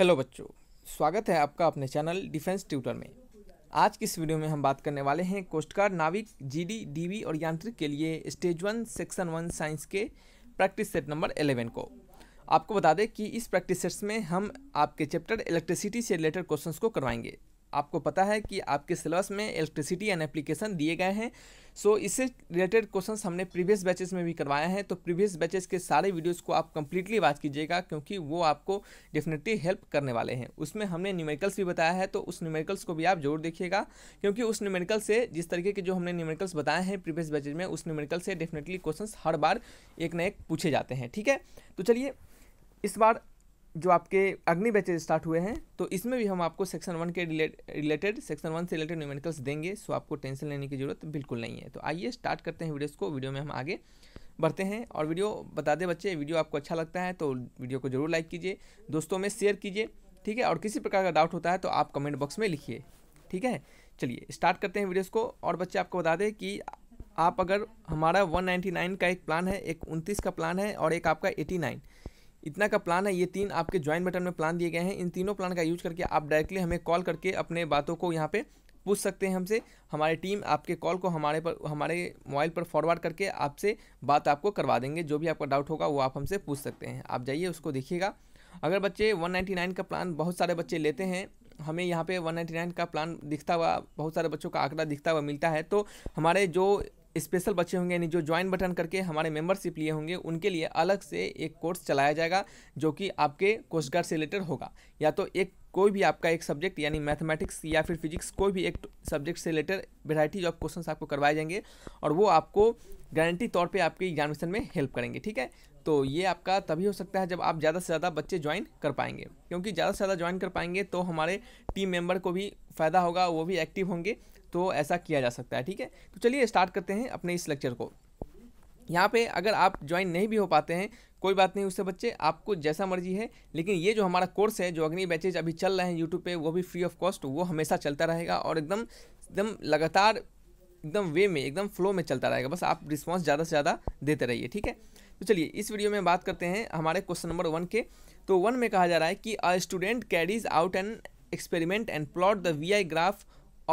hello बच्चों स्वागत है आपका अपने चैनल डिफेंस ट्यूटर में आज की इस वीडियो में हम बात करने वाले हैं कोस्टगार्ड नाविक जीडी डीवी और यांत्रिक के लिए stage one section one science के प्रैक्टिस सेट नंबर एलेवन को आपको बता दें कि इस प्रैक्टिस सेट्स में हम आपके चैप्टर इलेक्ट्रिसिटी से रिलेटेड क्वेश्चन को करवाएंगे आपको पता है कि आपके सिलेबस में इलेक्ट्रिसिटी एंड एप्लीकेशन दिए गए हैं सो so, इससे रिलेटेड क्वेश्चन हमने प्रीवियस बैचेस में भी करवाए हैं तो प्रीवियस बैचेस के सारे वीडियोस को आप कंप्लीटली वाच कीजिएगा क्योंकि वो आपको डेफिनेटली हेल्प करने वाले हैं उसमें हमने न्यूमेरिकल्स भी बताया है तो उस न्यूमेरिकल्स को भी आप जरूर देखिएगा क्योंकि उस न्यूमेरिकल से जिस तरीके के जो हमने न्यूमेरिकल्स बताए हैं प्रीवियस बैचेज में उस न्यूमेरिकल से डेफिनेटली क्वेश्चन हर बार एक ना एक पूछे जाते हैं ठीक है तो चलिए इस बार जो आपके अग्नि बैचेज स्टार्ट हुए हैं तो इसमें भी हम आपको सेक्शन वन के रिलेटेड सेक्शन वन से रिलेटेड न्यूमेरिकल्स देंगे सो आपको टेंशन लेने की जरूरत बिल्कुल नहीं है तो आइए स्टार्ट करते हैं वीडियोस को वीडियो में हम आगे बढ़ते हैं और वीडियो बता दें बच्चे वीडियो आपको अच्छा लगता है तो वीडियो को जरूर लाइक कीजिए दोस्तों में शेयर कीजिए ठीक है और किसी प्रकार का डाउट होता है तो आप कमेंट बॉक्स में लिखिए ठीक है चलिए स्टार्ट करते हैं वीडियोज़ को और बच्चे आपको बता दें कि आप अगर हमारा 199 का एक प्लान है एक 29 का प्लान है और एक आपका 89 इतना का प्लान है ये तीन आपके ज्वाइन बटन में प्लान दिए गए हैं इन तीनों प्लान का यूज करके आप डायरेक्टली हमें कॉल करके अपने बातों को यहाँ पे पूछ सकते हैं हमसे हमारी टीम आपके कॉल को हमारे पर हमारे मोबाइल पर फॉरवर्ड करके आपसे बात आपको करवा देंगे जो भी आपका डाउट होगा वो आप हमसे पूछ सकते हैं आप जाइए उसको देखिएगा अगर बच्चे 199 का प्लान बहुत सारे बच्चे लेते हैं हमें यहाँ पे 199 का प्लान दिखता हुआ बहुत सारे बच्चों का आंकड़ा दिखता हुआ मिलता है तो हमारे जो स्पेशल बच्चे होंगे यानी जो ज्वाइन बटन करके हमारे मेंबरशिप लिए होंगे उनके लिए अलग से एक कोर्स चलाया जाएगा जो कि आपके कोस्ट गार्ड से रिलेटेड होगा या तो एक कोई भी आपका एक सब्जेक्ट यानी मैथमेटिक्स या फिर फिजिक्स कोई भी एक सब्जेक्ट से रिलेटेड वेराइटीज ऑफ क्वेश्चन आपको करवाए जाएंगे और वो आपको गारंटी तौर पर आपके एग्जामिनेशन में हेल्प करेंगे ठीक है तो ये आपका तभी हो सकता है जब आप ज़्यादा से ज़्यादा बच्चे ज्वाइन कर पाएंगे क्योंकि ज़्यादा से ज़्यादा ज्वाइन कर पाएंगे तो हमारे टीम मेंबर को भी फ़ायदा होगा वो भी एक्टिव होंगे तो ऐसा किया जा सकता है ठीक है तो चलिए स्टार्ट करते हैं अपने इस लेक्चर को यहाँ पे अगर आप ज्वाइन नहीं भी हो पाते हैं कोई बात नहीं उससे बच्चे आपको जैसा मर्जी है लेकिन ये जो हमारा कोर्स है जो अग्नि बैचेज अभी चल रहे हैं यूट्यूब पे वो भी फ्री ऑफ कॉस्ट वो हमेशा चलता रहेगा और एकदम एकदम लगातार एकदम वे में एकदम फ्लो में चलता रहेगा बस आप रिस्पॉन्स ज़्यादा से ज़्यादा देते रहिए ठीक है तो चलिए इस वीडियो में बात करते हैं हमारे क्वेश्चन नंबर वन के तो वन में कहा जा रहा है कि a student carries out an experiment and plot the V I graph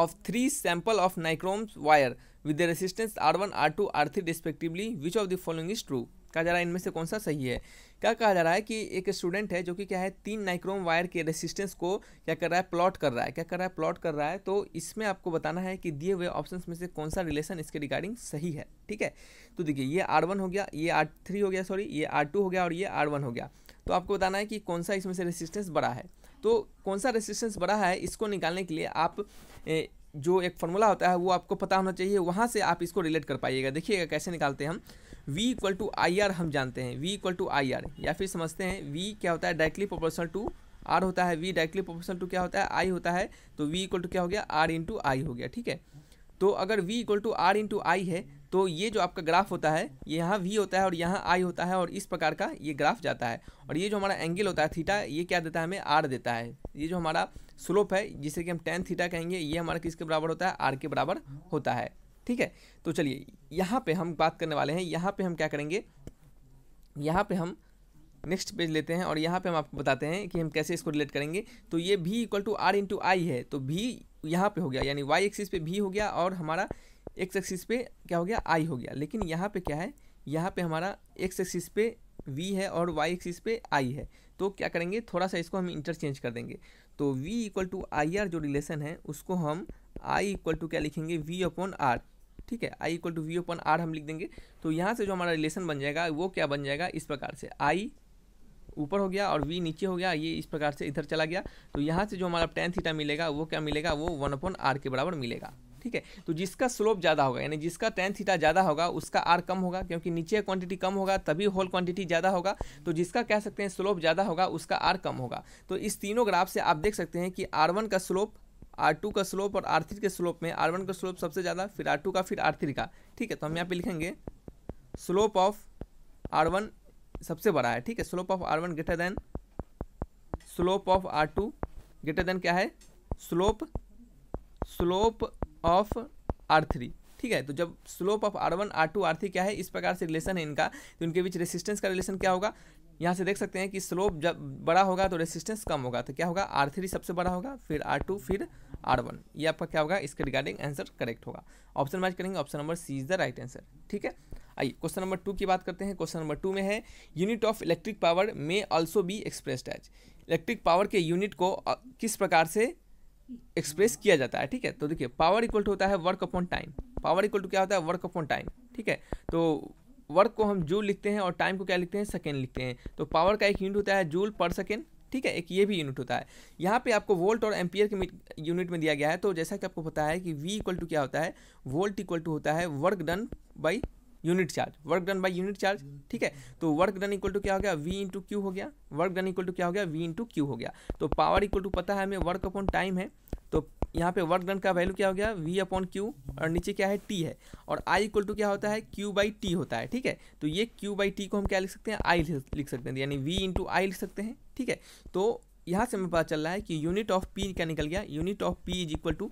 of three sample of nichrome wire with the resistance R1, R2, R3 respectively which of the following is true कहा जा रहा है इनमें से कौन सा सही है क्या कहा जा रहा है कि एक स्टूडेंट है जो कि क्या है तीन नाइक्रोम वायर के रेसिस्टेंस को क्या कर रहा है प्लॉट कर रहा है क्या कर रहा है प्लॉट कर रहा है तो इसमें आपको बताना है कि दिए हुए ऑप्शंस में से कौन सा रिलेशन इसके रिगार्डिंग सही है ठीक है तो देखिए ये आर वन हो गया ये आर थ्री हो गया सॉरी ये आर टू हो गया और ये आर वन हो गया तो आपको बताना है कि कौन सा इसमें से रेसिस्टेंस बड़ा है तो कौन सा रेसिस्टेंस बड़ा है इसको निकालने के लिए आप जो एक फॉर्मूला होता है वो आपको पता होना चाहिए वहाँ से आप इसको रिलेट कर पाइएगा देखिएगा कैसे निकालते हैं हम V equal to I R हम जानते हैं V equal to I R या फिर समझते हैं वी क्या होता है डायरेक्टली प्रोपोर्शनल टू आर होता है वी डायरेक्टली प्रोपोर्शनल टू क्या होता है आई होता है तो वी इक्वल टू क्या हो गया आर इंटू आई हो गया ठीक है तो अगर V equal to R into I है तो ये जो आपका ग्राफ होता है ये यहाँ वी होता है और यहाँ आई होता है और इस प्रकार का ये ग्राफ जाता है और ये जो हमारा एंगल होता है थीटा ये क्या देता है हमें आर देता है ये जो हमारा स्लोप है जिसे कि हम टेन थीटा कहेंगे ये हमारा किसके बराबर होता है आर के बराबर होता है ठीक है तो चलिए यहाँ पर हम बात करने वाले हैं यहाँ पर हम क्या करेंगे यहाँ पर हम नेक्स्ट पेज लेते हैं और यहाँ पे हम आपको बताते हैं कि हम कैसे इसको रिलेट करेंगे तो ये भी equal to R into I है तो भी यहाँ पे हो गया यानी वाई एक्सिस पे भी हो गया और हमारा एक्स एक्सिस पे क्या हो गया आई हो गया लेकिन यहाँ पे क्या है यहाँ पे हमारा एक्स एक्सिस पे वी है और वाई एक्सिस पे आई है तो क्या करेंगे थोड़ा सा इसको हम इंटरचेंज कर देंगे तो V equal to I R जो रिलेशन है उसको हम आई इक्वल टू क्या लिखेंगे वी अपॉन आर ठीक है I equal to V upon R हम लिख देंगे तो यहाँ से जो हमारा रिलेशन बन जाएगा वो क्या बन जाएगा इस प्रकार से आई ऊपर हो गया और वी नीचे हो गया ये इस प्रकार से इधर चला गया तो यहाँ से जो हमारा टेन थीटा मिलेगा वो क्या मिलेगा वो वन अपॉन आर के बराबर मिलेगा ठीक है तो जिसका स्लोप ज़्यादा होगा यानी जिसका टेन थीटा ज़्यादा होगा उसका आर कम होगा क्योंकि नीचे क्वांटिटी कम होगा तभी होल क्वांटिटी ज़्यादा होगा तो जिसका कह सकते हैं स्लोप ज़्यादा होगा उसका आर कम होगा तो इस तीनों ग्राफ से आप देख सकते हैं कि आर वन का स्लोप आर टू का स्लोप और आर के स्लोप में आर वन का स्लोप सबसे ज़्यादा फिर आर टू का फिर आर का ठीक है तो हम यहाँ पे लिखेंगे स्लोप ऑफ आर वन सबसे बड़ा है ठीक है slope of R one greater than slope of R two greater than क्या है slope slope of R three ठीक है तो जब slope of R one R two R three क्या है इस प्रकार से रिलेशन है इनका तो इनके बीच रेसिस्टेंस का रिलेशन क्या होगा यहाँ से देख सकते हैं कि स्लोप जब बड़ा होगा तो रेसिस्टेंस कम होगा तो क्या होगा आर थ्री सबसे बड़ा होगा फिर आर टू फिर आर वन ये आपका क्या होगा इसके रिगार्डिंग आंसर करेक्ट होगा ऑप्शन वाइज करेंगे option number C is the right answer ठीक है आइए क्वेश्चन नंबर टू की बात करते हैं क्वेश्चन नंबर टू में है यूनिट ऑफ इलेक्ट्रिक पावर में also be expressed as electric power के यूनिट को किस प्रकार से एक्सप्रेस किया जाता है ठीक है तो देखिए पावर इक्वल टू होता है work upon time power equal to क्या होता है वर्क अपॉन टाइम ठीक है तो वर्क को हम जूल लिखते हैं और टाइम को क्या लिखते हैं सेकेंड लिखते हैं तो पावर का एक यूनिट होता है जूल पर सेकेंड ठीक है एक ये भी यूनिट होता है यहाँ पे आपको वोल्ट और एम्पियर के यूनिट में दिया गया है तो जैसा कि आपको पता है कि वी इक्वल टू क्या होता है वोल्ट इक्वल टू होता है work done by unit charge work done by unit charge ठीक है तो वर्क डन इक्वल टू क्या हो गया वी इंटू क्यू हो गया वर्क डन इक्वल टू क्या हो गया वी इंटू क्यू हो गया तो पावर इक्वल टू पता है हमें वर्क अपॉन टाइम है तो यहाँ पे वर्क डन का वैल्यू क्या हो गया वी अपॉन क्यू और नीचे क्या है टी है और आई इक्वल टू क्या होता है क्यू बाई टी होता है ठीक है तो ये क्यू बाई टी को हम क्या लिख सकते हैं आई लिख सकते हैं यानी वी इंटू आई लिख सकते हैं ठीक है तो यहाँ से हमें पता चल रहा है कि यूनिट ऑफ पी क्या निकल गया unit of P is equal to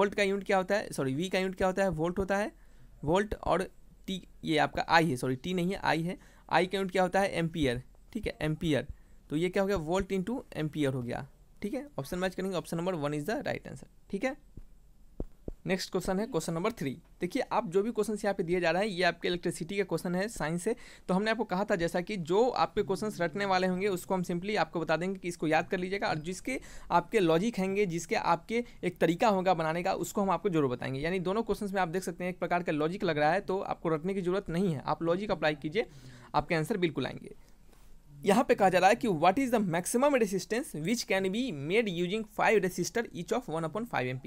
volt का यूनिट क्या होता है सॉरी वी का यूनिट क्या होता है वोल्ट होता है वोल्ट और टी ये आपका आई है सॉरी टी नहीं है आई है आई का यूनिट क्या होता है एम्पियर ठीक है एम्पियर तो ये क्या हो गया वोल्ट इंटू एम्पियर हो गया ठीक है ऑप्शन मैच करेंगे option number one is the right answer ठीक है नेक्स्ट क्वेश्चन है क्वेश्चन नंबर थ्री देखिए आप जो भी क्वेश्चन यहाँ पे दिए जा रहे हैं ये आपके इलेक्ट्रिसिटी का क्वेश्चन है साइंस से तो हमने आपको कहा था जैसा कि जो आपके क्वेश्चन रटने वाले होंगे उसको हम सिंपली आपको बता देंगे कि इसको याद कर लीजिएगा और जिसके आपके लॉजिक होंगे जिसके आपके एक तरीका होगा बनाने का उसको हम आपको जरूर बताएंगे यानी दोनों क्वेश्चन में आप देख सकते हैं एक प्रकार का लॉजिक लग रहा है तो आपको रटने की जरूरत नहीं है आप लॉजिक अप्लाई कीजिए आपके आंसर बिल्कुल आएंगे यहाँ पे कहा जा रहा है कि what is the maximum resistance which can be made using five resistor each of one upon five M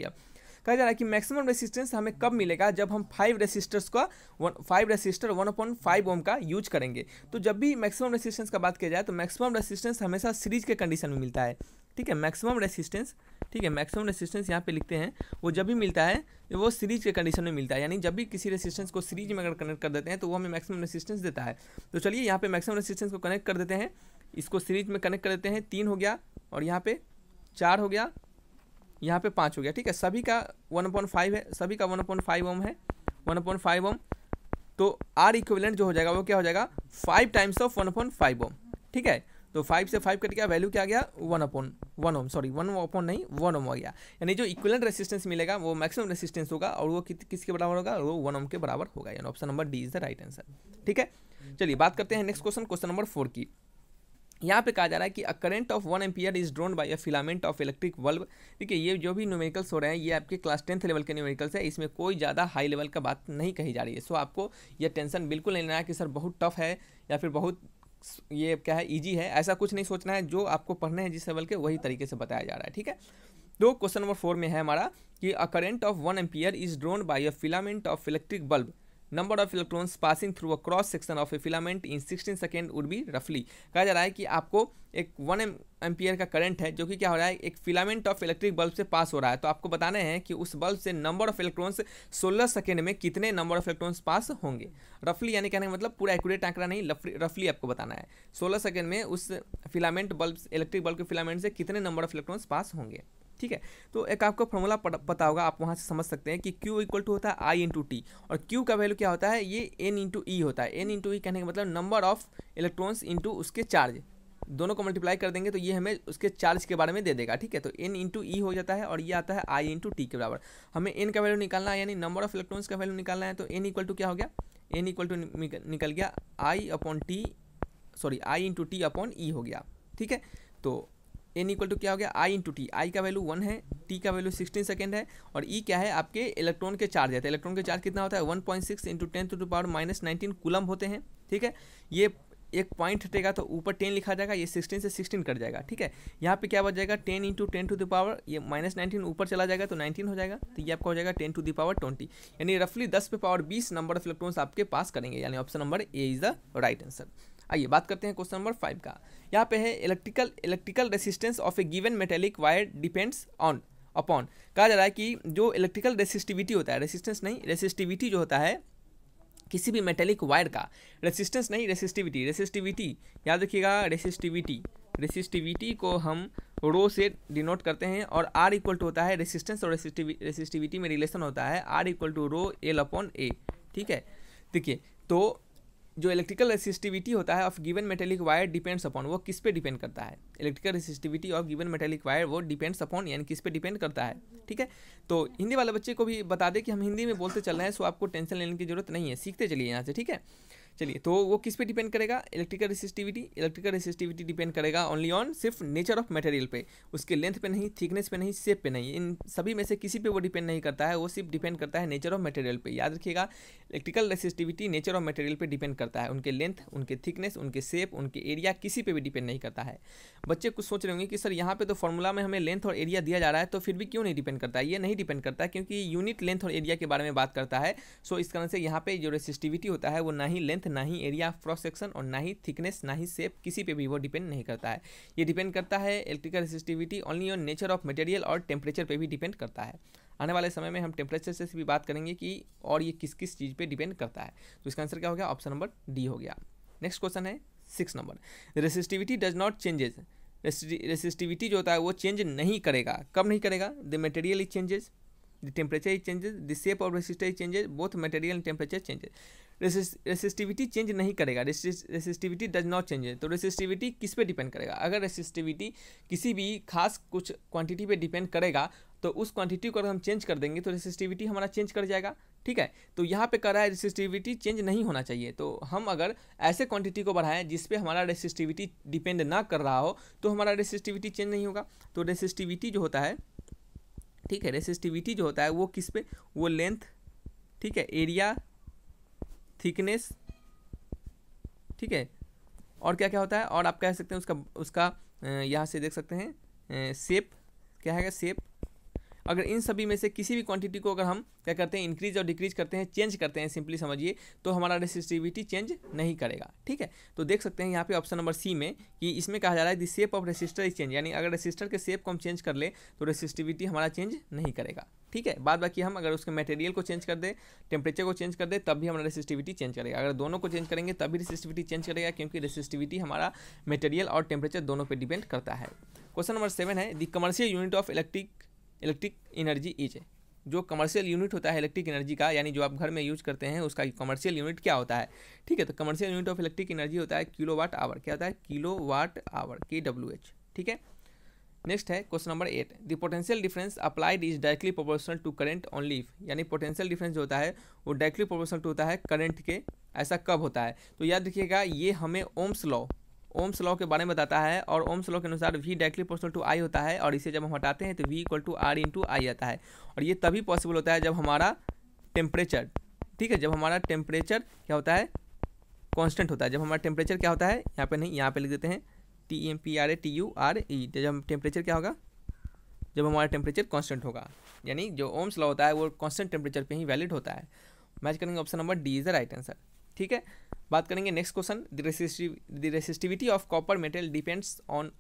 कहा जा रहा है कि मैक्सिमम रेसिस्टेंस हमें कब मिलेगा जब हम फाइव रेसिस्टर्स का five resistor one point five ohm का यूज करेंगे तो जब भी मैक्सिमम रेसिस्टेंस का बात किया जाए तो मैक्सिमम रेसिस्टेंस हमेशा सीरीज के कंडीशन में मिलता है ठीक है मैक्सिमम रेसिस्टेंस ठीक है मैक्सिमम रेसिस्टेंस यहाँ पे लिखते हैं वो जब भी मिलता है वो सीरीज के कंडीशन में मिलता है यानी जब भी किसी रेसिस्टेंस को सीरीज में अगर कनेक्ट कर देते हैं तो वो हमें मैक्सिमम रेसिस्टेंस देता है तो चलिए यहाँ पे मैक्सिमम रेसिस्टेंस को कनेक्ट कर देते हैं इसको सीरीज में कनेक्ट कर देते हैं तीन हो गया और यहाँ पे चार हो गया यहाँ पे पाँच हो गया ठीक है सभी का वन पॉइंट फाइव है सभी का वन पॉइंट फाइव ओम है वन पॉइंट फाइव ओम तो आर इक्विवेलेंट जो हो जाएगा वो क्या हो जाएगा five times of one point five ohm ठीक है तो फाइव से फाइव कट गया वैल्यू क्या आ गया one upon one ohm sorry one upon नहीं वन ओम आ गया यानी जो इक्विवेलेंट रेसिस्टेंस मिलेगा वो मैक्सिमम रेसिस्टेंस होगा और वो किसके बराबर होगा वो वन ओम के बराबर होगा यानी option number D is the right answer ठीक है चलिए बात करते हैं next question question number four की यहाँ पे कहा जा रहा है कि a current of one ampere is drawn by a filament of electric bulb ठीक है ये जो भी न्यूमेरिकल्स हो रहे हैं ये आपके क्लास टेंथ लेवल के न्यूमेरिकल्स है इसमें कोई ज़्यादा हाई लेवल का बात नहीं कही जा रही है सो आपको यह टेंशन बिल्कुल नहीं लेना है कि सर बहुत टफ है या फिर बहुत ये क्या है ईजी है ऐसा कुछ नहीं सोचना है जो आपको पढ़ने हैं जिस लेवल के वही तरीके से बताया जा रहा है ठीक है तो क्वेश्चन नंबर फोर में है हमारा कि a current of one ampere is drawn by a filament of electric bulb number of electrons passing through a cross section of a filament in 16 second would be रफली कहा जा रहा है कि आपको एक वन एम्पियर का करंट है जो कि क्या हो रहा है एक फिलामेंट ऑफ इलेक्ट्रिक बल्ब से पास हो रहा है तो आपको बताने हैं कि उस बल्ब से नंबर ऑफ इलेक्ट्रॉन्स 16 सेकेंड में कितने नंबर ऑफ इलेक्ट्रॉन्स पास होंगे रफली यानी कहने का मतलब पूरा एक्यूरेट आंकड़ा नहीं रफली आपको बताना है सोलह सेकेंड में उस फिलामेंट बल्ब इलेक्ट्रिक बल्ब के फिलामेंट से कितने नंबर ऑफ इलेक्ट्रॉन्स पास होंगे ठीक है तो एक आपको फॉर्मूला पता होगा आप वहाँ से समझ सकते हैं कि Q इक्वल टू होता है आई इंटू टी और Q का वैल्यू क्या होता है ये एन इंटू ई होता है एन इंटू ई कहने का मतलब नंबर ऑफ इलेक्ट्रॉन्स इंटू उसके चार्ज दोनों को मल्टीप्लाई कर देंगे तो ये हमें उसके चार्ज के बारे में दे देगा ठीक है तो एन इंटू ई हो जाता है और ये आता है आई इंटू टी के बराबर हमें एन का वैल्यू निकालना है यानी नंबर ऑफ इलेक्ट्रॉन्स का वैल्यू निकालना है तो एन इक्वल टू क्या हो गया एन इक्वल टू निकल गया I upon T sorry I into T upon E हो गया ठीक है तो एन इक्वल टू क्या हो गया आई इंटू टी आई का वैल्यू वन है टी का वैल्यू सिक्सटीन सेकेंड है और ई e क्या है आपके इलेक्ट्रॉन के चार्ज है इलेक्ट्रॉन के चार्ज कितना होता है one point six into ten to power minus nineteen coulomb होते हैं ठीक है ये एक पॉइंट हटेगा तो ऊपर टेन लिखा जाएगा ये सिक्सटीन से सिक्सटीन कट जाएगा ठीक है यहाँ पे क्या बच जाएगा ten into ten to the power ये माइनस नाइनटीन ऊपर चला जाएगा तो नाइनटीन हो जाएगा तो ये आपका हो जाएगा ten to the power twenty यानी रफली दस पे पावर बीस नंबर ऑफ इलेक्ट्रॉन्स आपके पास करेंगे यानी option number A is the right answer आइए बात करते हैं क्वेश्चन नंबर फाइव का यहाँ पे है electrical electrical resistance of a given metallic wire depends on upon कहा जा रहा है कि जो इलेक्ट्रिकल रेसिस्टिविटी होता है रेसिस्टेंस नहीं रेसिस्टिविटी जो होता है किसी भी मेटेलिक वायर का रेसिस्टेंस नहीं रेसिस्टिविटी रेसिस्टिविटी याद रखिएगा रेसिस्टिविटी रेसिस्टिविटी को हम रो से डिनोट करते हैं और आर इक्वल टू होता है रेसिस्टेंस और रेसिस्टिविटी में रिलेशन होता है R equal to rho L upon A ठीक है देखिए तो जो इलेक्ट्रिकल रेसिस्टिविटी होता है of given metallic wire depends upon वो किस पे डिपेंड करता है electrical resistivity of given metallic wire वो डिपेंड्स अपॉन यानी किस पे डिपेंड करता है ठीक है तो हिंदी वाले बच्चे को भी बता दें कि हम हिंदी में बोलते चल रहे हैं सो आपको टेंशन लेने की जरूरत नहीं है सीखते चलिए यहाँ से ठीक है चलिए तो वो किस पे डिपेंड करेगा electrical resistivity electrical resistivity depend करेगा ओनली ऑन सिर्फ नेचर ऑफ मटेरियल पे उसके लेंथ पे नहीं थिकनेस पे नहीं शेप पे नहीं इन सभी में से किसी पे वो डिपेंड नहीं करता है वो सिर्फ डिपेंड करता है नेचर ऑफ मटेरियल पे याद रखिएगा electrical resistivity nature of material पर डिपेंड करता है उनके लेंथ उनके थिकनेस उनके सेप उनके एरिया किसी पर भी डिपेंड नहीं करता है बच्चे कुछ सोच रहे होंगे कि सर यहाँ पर तो फॉर्मूला में हमें लेंथ और एरिया दिया जा रहा है तो फिर भी क्यों नहीं डिपेंड करता है ये नहीं डिपेंड करता है क्योंकि यूनिट लेंथ और एरिया के बारे में बात करता है सो इस कारण से यहाँ पर जो रेसिस्टिविटी होता है वो ना ही लेंथ लेंथ ना ही एरिया ऑफ क्रॉस सेक्शन और ना ही थिकनेस ना ही सेप किसी पे भी वो डिपेंड नहीं करता है ये डिपेंड करता है electrical resistivity only on nature of material और टेम्परेचर पे भी डिपेंड करता है आने वाले समय में हम टेम्परेचर से भी बात करेंगे कि और ये किस किस चीज़ पर डिपेंड करता है तो इसका आंसर क्या हो गया ऑप्शन नंबर डी हो गया नेक्स्ट क्वेश्चन है six number resistivity does not changes resistivity जो होता है वो चेंज नहीं करेगा कब नहीं करेगा the material is changes the temperature is changes the shape of resistor is changes both material and temperature changes resistivity change नहीं करेगा रेसिस्टिविटी डज नॉट चेंज तो रेसिस्टिविटी किस पे डिपेंड करेगा अगर रेसिस्टिविटी किसी भी खास कुछ क्वांटिटी पे डिपेंड करेगा तो उस क्वांटिटी को अगर हम चेंज कर देंगे तो रेसिस्टिविटी हमारा चेंज कर जाएगा ठीक है तो यहाँ पे कर रहा है रेसिस्टिविटी चेंज नहीं होना चाहिए तो हम अगर ऐसे क्वांटिटी को बढ़ाएं जिस पे हमारा रेसिस्टिविटी डिपेंड ना कर रहा हो तो हमारा रेसिस्टिविटी चेंज नहीं होगा तो रेसिस्टिविटी जो होता है ठीक है रेसिस्टिविटी जो होता है वो किस पे वो लेंथ ठीक है एरिया थिकनेस ठीक है और क्या क्या होता है और आप कह सकते हैं उसका उसका यहाँ से देख सकते हैं सेप क्या है सेप अगर इन सभी में से किसी भी क्वांटिटी को अगर हम क्या करते हैं इंक्रीज और डिक्रीज करते हैं चेंज करते हैं सिंपली समझिए तो हमारा रेसिस्टिविटी चेंज नहीं करेगा ठीक है तो देख सकते हैं यहाँ पे ऑप्शन नंबर सी में कि इसमें कहा जा रहा है the shape of resistor is change यानी अगर रेसिस्टर के सेप को हम चेंज कर ले तो रेसिस्टिविटी हमारा चेंज नहीं करेगा ठीक है बाद बाकी हम अगर उसके मटेरियल को चेंज कर दें टेम्परेचर को चेंज कर दें तब भी हमारा रेसिस्टिविटी चेंज करेगा अगर दोनों को चेंज करेंगे तभी रेसिस्टिविटी चेंज करेगा क्योंकि रेसिस्टिविटी हमारा मटेरियल और टेम्परेचर दोनों पर डिपेंड करता है क्वेश्चन नंबर सेवन है the commercial unit of electric electric energy is जो कमर्शियल यूनिट होता है इलेक्ट्रिक एनर्जी का यानी जो आप घर में यूज करते हैं उसका कमर्शियल यूनिट क्या होता है ठीक है तो commercial unit of electric energy होता है किलो वाट आवर क्या होता है kilowatt hour K W H ठीक है नेक्स्ट है question number eight the potential difference applied is directly proportional to current on leaf यानी पोटेंशियल डिफरेंस जो होता है वो डायरेक्टली प्रोपोर्शनल टू होता है करंट के ऐसा कब होता है तो याद रखिएगा ये हमें ओम्स लॉ ओम्स लॉ के बारे में बताता है और ओम्स लॉ के अनुसार V directly proportional to I होता है और इसे जब हम हटाते हैं तो V equal to R into I आता है और ये तभी पॉसिबल होता है जब हमारा टेम्परेचर ठीक है जब हमारा टेम्परेचर क्या होता है कॉन्स्टेंट होता है जब हमारा टेम्परेचर क्या होता है यहाँ पर नहीं यहाँ पर लिख देते हैं T M P R A T U R E जब टेम्परेचर क्या होगा जब हमारा टेम्परेचर कॉन्स्टेंट होगा यानी जो ओम्स लॉ होता है वो कॉन्स्टेंट टेम्परेचर पे ही वैलिड होता है मैच करेंगे option number D is the right answer ठीक है बात करेंगे next question the resistivity of copper metal depends on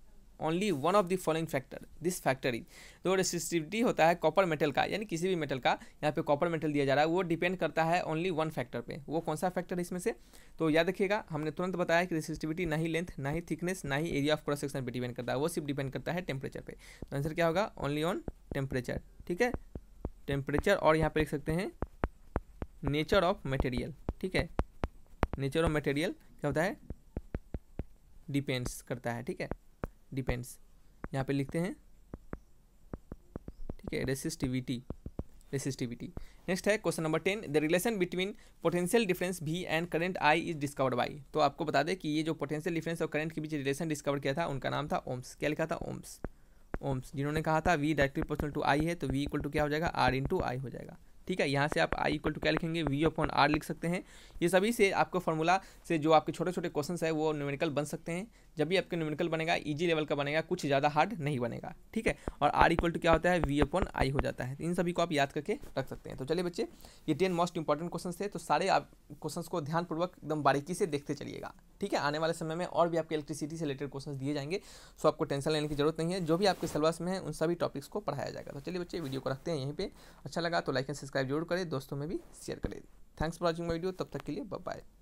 only one of the following factor this factor is जो रेसिस्टिविटी होता है कॉपर मेटल का यानी किसी भी मेटल का यहाँ पे कॉपर मेटल दिया जा रहा है वो डिपेंड करता है ओनली वन फैक्टर पे वो कौन सा फैक्टर है इसमें से तो याद रखिएगा हमने तुरंत बताया कि रेसिस्टिविटी ना ही लेंथ ना ही थिकनेस ना ही एरिया ऑफ क्रॉस सेक्शन पर डिपेंड करता है वो सिर्फ डिपेंड करता है टेम्परेचर पर तो आंसर क्या होगा ओनली ऑन टेम्परेचर ठीक है टेम्परेचर और यहाँ पर लिख सकते हैं नेचर ऑफ मटेरियल ठीक है नेचर ऑफ मटेरियल क्या होता है डिपेंड्स करता है ठीक है डिपेंड्स यहाँ पे लिखते हैं ठीक है रेसिस्टिविटी रेसिस्टिविटी नेक्स्ट है question number ten the relation between potential difference V and current I is discovered by तो आपको बता दें कि ये जो पोटेंशियल डिफरेंस और करंट के बीच रिलेशन डिस्कवर किया था उनका नाम था ओम्स क्या लिखा था ओम्स ओम्स जिन्होंने कहा था V directly personal to I है तो वी इक्वल टू क्या हो जाएगा आर टू आई हो जाएगा ठीक है यहाँ से आप आई इक्वल टू क्या लिखेंगे वी अपॉन आर लिख सकते हैं ये सभी से आपको फॉर्मूला से जो आपके छोटे छोटे क्वेश्चन है वो न्यूमेरिकल बन सकते हैं जब भी आपके न्यूमेरिकल बनेगा ईजी लेवल का बनेगा कुछ ज़्यादा हार्ड नहीं बनेगा ठीक है और आर इक्वल टू क्या होता है वी अपन आई हो जाता है इन सभी को आप याद करके रख सकते हैं तो चलिए बच्चे ये टेन मोस्ट इंपॉर्टेंट क्वेश्चन थे तो सारे आप क्वेश्चन को ध्यानपूर्वक एकदम बारीकी से देखते चलिएगा ठीक है आने वाले समय में और भी आपके इलेक्ट्रिसिटी से रिलेटेड क्वेश्चन दिए जाएंगे सो आपको टेंशन लेने की जरूरत नहीं है जो भी आपके सिलेबस में है उन सभी टॉपिक्स को पढ़ाया जाएगा तो चलिए बच्चे वीडियो को रखते हैं यहीं पर अच्छा लगा तो लाइक एंड सब्सक्राइब जरूर करें दोस्तों में भी शेयर करें thanks for watching my video तब तक के लिए बाय